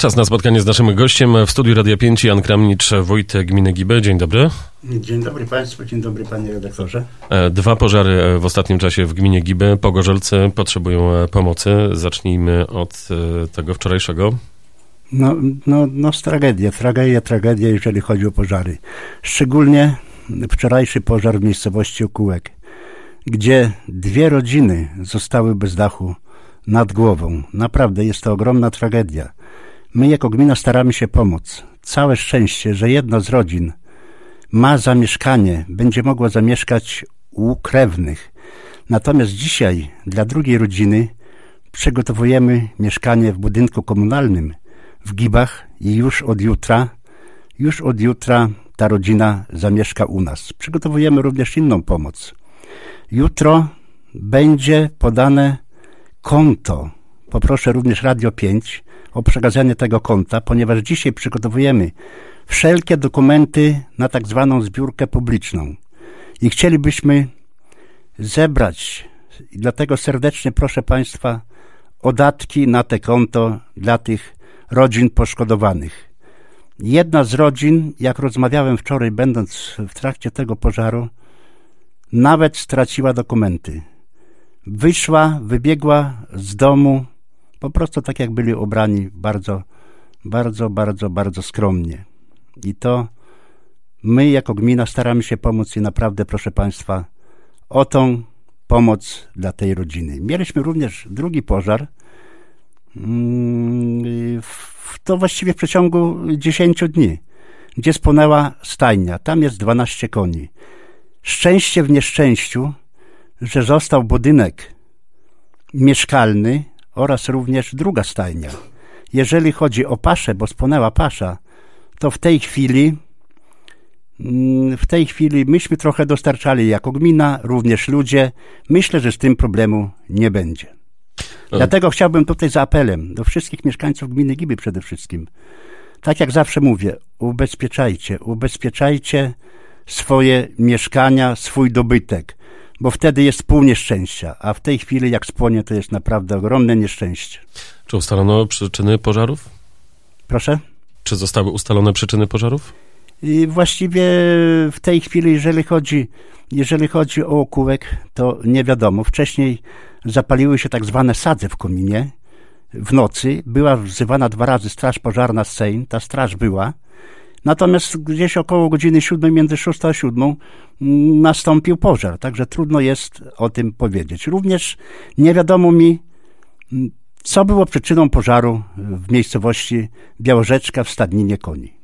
Czas na spotkanie z naszym gościem w studiu Radia 5, Jan Kramnicz, wójt gminy Gibe. Dzień dobry. Dzień dobry Państwu, dzień dobry Panie redaktorze. E, dwa pożary e, w ostatnim czasie w gminie Gibe. Pogorzelcy potrzebują e, pomocy. Zacznijmy od tego wczorajszego. No, no, no tragedia, tragedia, tragedia, jeżeli chodzi o pożary. Szczególnie wczorajszy pożar w miejscowości Okółek, gdzie dwie rodziny zostały bez dachu nad głową. Naprawdę jest to ogromna tragedia. My jako gmina staramy się pomóc. Całe szczęście, że jedna z rodzin ma zamieszkanie, będzie mogła zamieszkać u krewnych. Natomiast dzisiaj dla drugiej rodziny przygotowujemy mieszkanie w budynku komunalnym w Gibach i już od jutra, już od jutra ta rodzina zamieszka u nas. Przygotowujemy również inną pomoc. Jutro będzie podane konto Poproszę również Radio 5 o przekazanie tego konta, ponieważ dzisiaj przygotowujemy wszelkie dokumenty na tak zwaną zbiórkę publiczną i chcielibyśmy zebrać. dlatego serdecznie proszę Państwa o na te konto dla tych rodzin poszkodowanych. Jedna z rodzin, jak rozmawiałem wczoraj, będąc w trakcie tego pożaru, nawet straciła dokumenty. Wyszła, wybiegła z domu po prostu tak jak byli ubrani bardzo, bardzo, bardzo, bardzo skromnie. I to my jako gmina staramy się pomóc i naprawdę proszę Państwa o tą pomoc dla tej rodziny. Mieliśmy również drugi pożar. Mm, to właściwie w przeciągu 10 dni, gdzie spłonęła stajnia. Tam jest 12 koni. Szczęście w nieszczęściu, że został budynek mieszkalny oraz również druga stajnia. Jeżeli chodzi o paszę, bo spłonęła pasza, to w tej chwili mm, w tej chwili myśmy trochę dostarczali jako gmina, również ludzie. Myślę, że z tym problemu nie będzie. No. Dlatego chciałbym tutaj z apelem do wszystkich mieszkańców gminy Giby przede wszystkim. Tak jak zawsze mówię, ubezpieczajcie, ubezpieczajcie swoje mieszkania, swój dobytek bo wtedy jest pół nieszczęścia, a w tej chwili jak spłonie, to jest naprawdę ogromne nieszczęście. Czy ustalono przyczyny pożarów? Proszę? Czy zostały ustalone przyczyny pożarów? I właściwie w tej chwili, jeżeli chodzi, jeżeli chodzi o okółek, to nie wiadomo. Wcześniej zapaliły się tak zwane sadze w kominie. W nocy była wzywana dwa razy straż pożarna z Sejm, ta straż była, Natomiast gdzieś około godziny 7, między 6 a 7 mm, nastąpił pożar, także trudno jest o tym powiedzieć. Również nie wiadomo mi, mm, co było przyczyną pożaru w miejscowości Białorzeczka w Stadninie Koni.